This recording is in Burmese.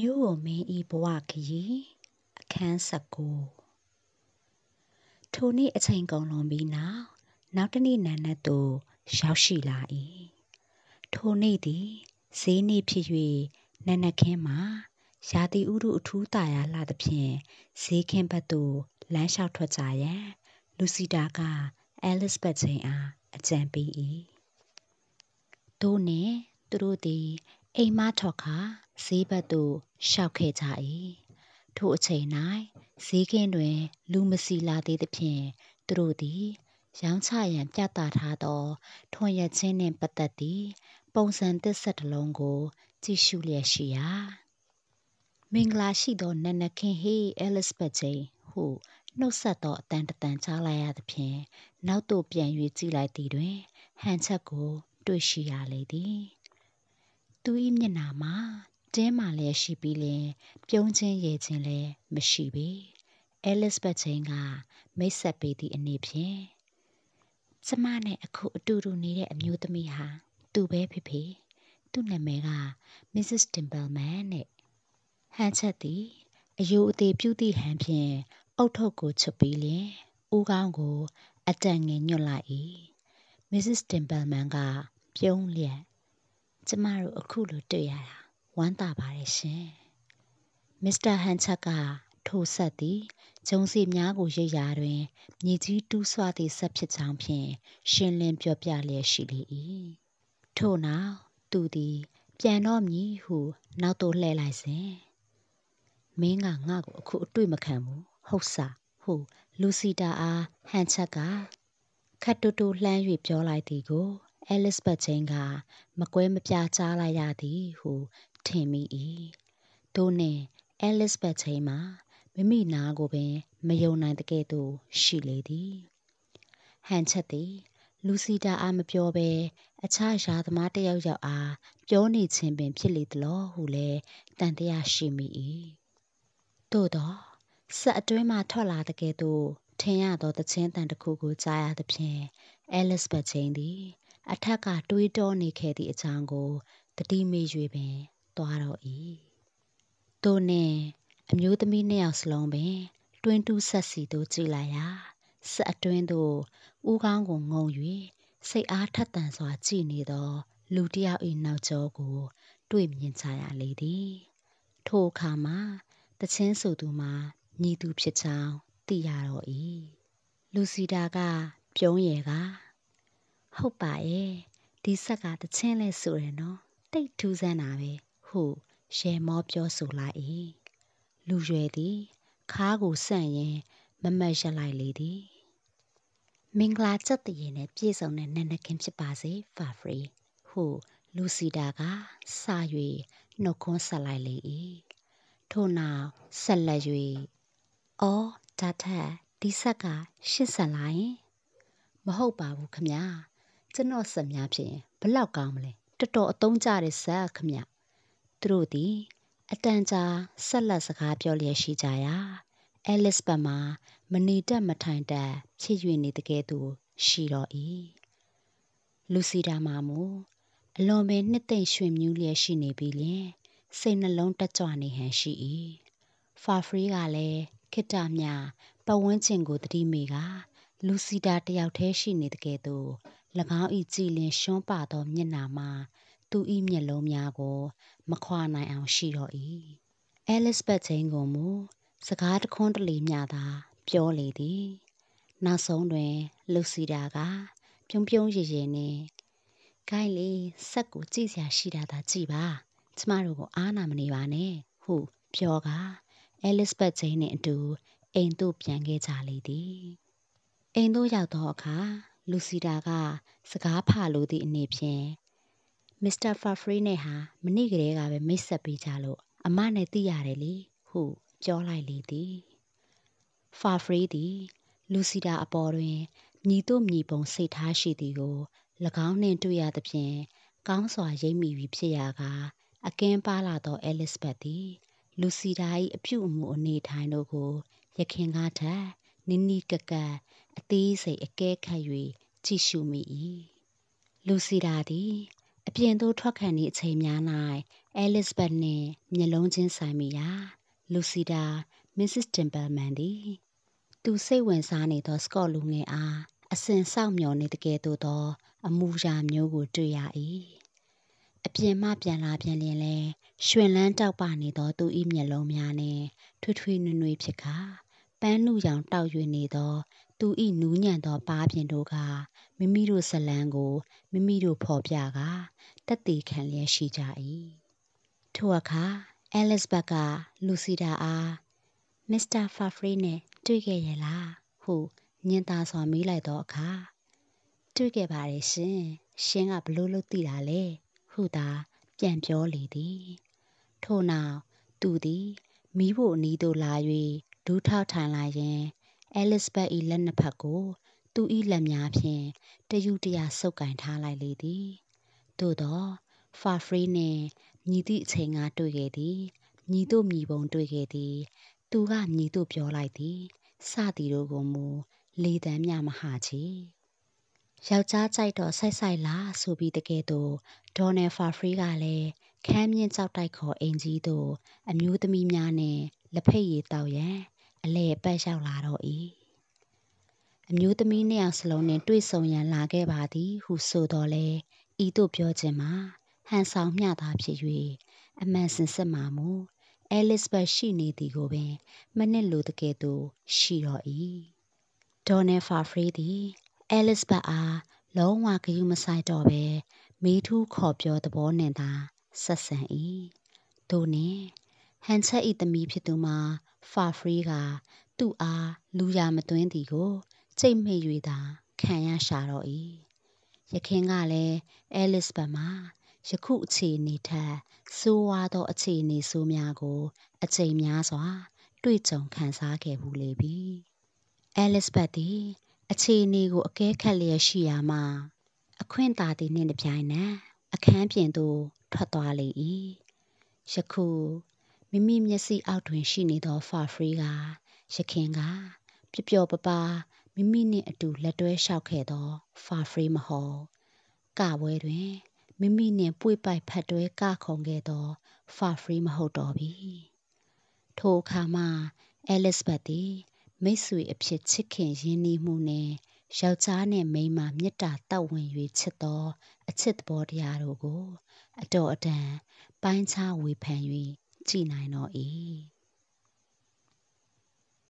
မြို့တော်မင်း၏ဘဝခရီးအခန်း19ထိုနေ့အချိန်ကုန်လွန်ပြီးနောက်နောက်တစ်နေ့နံနက်သို့ရောက်ရှိလာ၏ထိုနေ့သည်ဈေးနေ့ဖြစ်၍နံနက်ခင်းမှာရာသီဥတုအထူးသာယာလှသဖြင့်ဈေးခင်းဘက်သို့လမ်းလျှောက်ထွက်ကြရန်လူစည်တာကအဲလစ်ဇဘက်ဂျိန်းအားအကြံပေး၏သို့နှင့်သူတို့သည်အိမ်မထော်ကာဈေးဘက်သို့ရှောက်ခဲ့ကြ၏ထိုအချိန်၌ဈေးကင်းတွင် လူမစည်လာသေးသဖြင့်သူတို့သည် ရောင်းချရန်ပြသထားသောထွန်ယက်ခြင်းနှင့်ပတ်သက်သည့်ပုံစံသစ်စက်တစ်လုံးကိုကြည့်ရှုလျက်ရှိရာမင်္ဂလာရှိသောနံနက်ခင်းဟေးအဲလစ်ဇဘက်ဂျိန်ဟုနှုတ်ဆက်သောအသံတစ်သံကြားလိုက်ရသဖြင့်နောက်သို့ပြန်၍ကြည့်လိုက်သည်တွင်ဟန်ချက်ကို တွေ့ရှိရလေသည်သူ၏မျက်နှာမှာတင်းမာလျက်ရှိပြီးလျှင် ပြုံးခြင်းရယ်ခြင်းလည်းမရှိပေ။အဲလစ်ဘတ်ဂျိန်းကမိတ်ဆက်ပေးသည့်အနေဖြင့်ကျမနဲ့အခုအတူတူနေတဲ့အမျိုးသမီးဟာသူပဲဖြစ်ဖြစ်သူ့နာမည်က Mrs. Timbleman နဲ့ဟန်ချက်သည်အယိုအသေးပြုသည့်ဟန်ဖြင့်အုတ်ထုတ်ကိုချွတ်ပြီးလျင်ဦးခေါင်းကိုအတန်ငယ်ညွှတ်လိုက်၏ Mrs. Timbleman ကပြုံးလျက်ကျမတို့အခုလိုတွေ့ရတာဝမ်းသာပါတယ်ရှင်။မစ္စတာဟန်ချက်ကထိုဆက်သည်ဂျုံစီများကိုရိပ်ရာတွင်မြေကြီးတူးဆွသည့်ဆက်ဖြစ်ကြောင်းဖြင့်ရှင်းလင်းပြောပြလျက်ရှိလေ၏ထို့နောက်သူသည်ပြန်တော့မည်ဟုနောက်သို့လှည့်လိုက်စဉ်မင်းကငါ့ကိုအခုအတွေ့မခံဘူးဟုတ်စားဟုလူစီတာအားဟန်ချက်ကခတ်တူတူလှမ်း၍ပြောလိုက်သည်ကိုအဲလစ်ဘတ်ဂျိန်းကမကွဲမပြားကြားလိုက်ရသည်ဟုထင်မိ၏သို့နှင့်အဲလစ်ဘတ်ဂျိန်းမှာမိမိနားကိုပင်မယုံနိုင်တကဲ့သို့ရှိလေသည်ဟန်ချက်သည် လူစီတာအားမပြောဘဲအခြားယာသမားတယောက်ယောက်အားပြောနေခြင်းပင် ဖြစ်လေသလားဟုလည်းတန်တရားရှိမိ၏သို့သောဆက်အတွင်းမှထွက်လာတကယ်သို့ထင်ရသောတခြင်းတန်တစ်ခုကိုကြားရသဖြင့်အဲလစ်ဘတ်ဂျိန်းသည်အထက်ကတွေးတောနေခဲ့သည့်အကြောင်းကိုသတိမေ့၍ပင်သွားတော့၏ထို့နှင့် အမျိုးသမီးနှစ်ယောက်စလုံးပင်တွင်တူးဆက်စီသို့ကြည့်လိုက်ရာဆက်အတွင်းသို့ဦးခေါင်းကိုငုံ၍စိတ်အားထက်သန်စွာကြည့်နေသော လူတစ်ယောက်၏နောက်ကျောကို တွေ့မြင်ကြရလေသည်ထိုအခါမှာတချင်းဆိုသူမှာညီသူဖြစ်ကြောင်းသိရတော့၏လူစီတာကပြုံးရယ်ကဟုတ်ပါရဲ့ဒီဆက်ကတချင်းလဲဆိုရယ်နော်တိတ်ထူးဆန်းတာပဲဟုရဲမောပြောဆိုလိုက်၏လူရွယ်သည်ခါးကိုဆန့်ရင် မမတ်ရက်လိုက်လေသည်မင်္ဂလာချက်တည်နဲ့ပြည့်စုံတဲ့နန္ဒခင်ဖြစ်ပါစေဖာဖရီဟုလူစီတာကစ၍နှုတ်ခွန်းဆက်လိုက်လေ၏ထို့နောက်ဆက်လက်၍အော်ဒါထက်ဒီဆက်ကရှစ်ဆန်လာရင်မဟုတ်ပါဘူးခမညာကျွန်တော်ဆက်များဖြစ်ရင်ဘလောက်ကောင်းမလဲတော်တော်အသုံးကျတဲ့ဇက်ခမသူတို့သည်အတန်ကြာဆက်လက်စကားပြောလျက်ရှိကြရာအဲလစ်ဘတ်မှာ မနေတက်မထိုင်တက်ဖြစ်၍နေတကယ်သူရှိတော့၏လူစီတာမာမူအလွန်ပင်နှစ်သိမ့်ရွှင်မြူးလျက်ရှိနေပြီလျင်စိတ်နှလုံးတက်ကြွနေဟန်ရှိ၏ဖာဖရီကလည်းခိတ္တမြပဝန်းကျင်ကိုတတိမိကလူစီတာတယောက်တည်းရှိနေတကယ်သူ၎င်း၏ကြည်လင်ရွှန်းပသောမျက်နှာမှာသူ၏မျက်လုံးများကိုမခွာနိုင်အောင်ရှိတော့၏။အဲလစ်ဘတ်ဂျိန်းကိုမူစကားတခွန်းတလေမျှသာပြောလေသည်။နောက်ဆုံးတွင်လူစီတာကပြုံးပြုံးရည်ရည်နှင့်ဂိုင်းလေးဆက်ကိုကြည့်စရာရှိတာသာကြည့်ပါ။ကျမတို့ကိုအားနာမနေပါနဲ့ဟုပြောကအဲလစ်ဘတ်ဂျိန်းနှင့်အတူအိမ်သို့ပြန်ခဲ့ကြလေသည်။အိမ်သို့ရောက်သောအခါလူစီဒါကစကားဖာလိုသည့်အနေဖြင့်မစ္စတာဖာဖရေးနဲ့ဟာ မနေ့ကတည်းကပဲမိတ်ဆက်ပေးကြလို့အမနဲ့သိရတယ်လေဟုပြောလိုက်လေသည်ဖာဖရေးသည် လူစီဒါအပေါ်တွင်မြည်တို့မြည်ပုံစိတ်ထားရှိသည်ကို၎င်းနှင့်တွေ့ရသဖြင့်ကောင်းစွာရိပ်မိပြီးဖြစ်ရာကအကင်းပါလာသောအဲလစ်ဘတ်သည် လူစီဒါ၏အပြုအမူအနေထိုင်တို့ကို ရခင်ကားထက်နီးနီးကပ်ကပ်အသေးစိတ်အကဲခတ်၍ကြည့်ရှုမိ၏လူစီတာသည်အပြင်သို့ထွက်ခံသည့်အချိန်များ၌အဲလစ်ဘတ်နှင့်မျက်လုံးချင်းဆိုင်မိရာ လူစီတာမစ္စစ်တင်ပယ်မန်သည်သူစိတ်ဝင်စားနေသောစကော့လူငယ်အားအစဉ်စောင့်မျှော်နေတကယ်သို့သောအမူအရာမျိုးကိုတွေ့ရ၏အပြင်မှပြန်လာပြန်လျင်လဲရွှင်လန်းတောက်ပနေသော သူ၏မျက်လုံးများနှင့်ထွေထွေနွေနွေဖြစ်ခါပန်းလူရောင်တောက်၍နေသောသူ၏နူးညံ့သောပါးပြင်တို့ကမိမိတို့ဇလံကိုမိမိတို့ဖော်ပြကာတက်သေးခံလျက်ရှိကြ၏ထိုအခါအဲလစ်ဘတ်ကလူစီတာအားမစ္စတာဖာဖရီနဲ့တွေ့ခဲ့ရလားဟုညင်သာစွာမေးလိုက်တော့အခါတွေ့ခဲ့ပါတယ်ရှင်ရှင်ကဘလို့လို့သိတာလဲဟုသာပြန်ပြောလေသည်ထို့နောက်သူသည်မိဖို့အနီးသို့လာ၍ဒူးထောက်ထိုင်လာရင်အဲလစ်ဘက်၏လက်နှစ်ဖက်ကိုသူ၏လက်များဖြင့်တယူတရာဆုပ်ကိုင်ထားလိုက်လေသည်။သို့သောဖာဖရေးနှင့်မည်သည့်အချိန်ကတွေ့ခဲ့သည်၊မည်သို့မည်ပုံတွေ့ခဲ့သည်၊သူကမည်သို့ပြောလိုက်သည်စသည်တို့ကိုမူလေသံမျှမဟချေ။ယောက်ျားကြိုက်တော့ဆိုက်ဆိုက်လားဆိုပြီးတကယ်တော့ဒေါ်နယ်ဖာဖရေးကလည်းခမ်းမြင့်ကြောက်တိုက်ခေါ်အိမ်ကြီးသို့အမျိုးသမီးများနဲ့လက်ဖက်ရည်တောက်ရန်အလဲပတ်လျှောက်လာတော့၏အမျိုးသမီးနှစ်ယောက်စလုံးနှင့်တွေ့ဆုံရန်လာခဲ့ပါသည်ဟုဆိုတော်လဲဤသို့ပြောခြင်းမှာဟန်ဆောင်မျှသာဖြစ်၍အမှန်စင်စစ်မှာမူအဲလစ်ဘတ်ရှိနေသည်ကိုပင်မနစ်လိုတကယ်သို့ရှိတော်၏ဒေါ်နယ်ဖာဖရီသည်အဲလစ်ဘတ်အားလုံးဝဂရုမစိုက်တော့ဘဲမိထူးခေါ်ပြောသဘောနှင့်သာဆက်ဆံ၏။ထို့နှင့်ဟန်ချက်၏သမီးဖြစ်သူမှာဖာဖရီးကသူ့အားလူရာမသွင်းသည်ကိုကြိတ်မှိတ်၍သာခံရရှာတော့၏ယခင်ကလည်းအဲလစ်ဘက်မှာယခုအခြေအနေထက်ဆိုးဝါးသောအခြေအနေဆိုးများကိုအကြိမ်များစွာ တွေ့ကြုံခံစားခဲ့ဖူးလေပြီ။အဲလစ်ဘက်သည်အခြေအနေကိုအကဲခတ်လျက်ရှိရာမှအခွင့်သာသည်နှင့်တပြိုင်နက်အခန်းပြင်သို့ထွက်သွားလေ၏။ယခုမိမိမျက်စိအောက်တွင် ရှိနေသော Far-Free ကယခင်ကပျော်ပျော်ပါးပါးမိမိနှင့်အတူလက်တွဲလျှောက်ခဲ့သော Far-Free မဟုတ်၊ကပွဲတွင်မိမိနှင့်ပွေ့ပိုက်ဖက်တွဲကခုန်ခဲ့သော Far-Free မဟုတ်တော့ပေ။ထိုအခါမှ Elizabeth သည်မိတ်ဆွေအဖြစ်ချစ်ခင်ရင်းနှီးမှုနှင့်ယောက်ျားနှင့်မိန်းမမေတ္တာသက်ဝင်၍ချစ်သော အချစ်သဘောတရားတို့ကို အတော်အတန်ပိုင်းခြားဝေဖန်၍ちないのいい。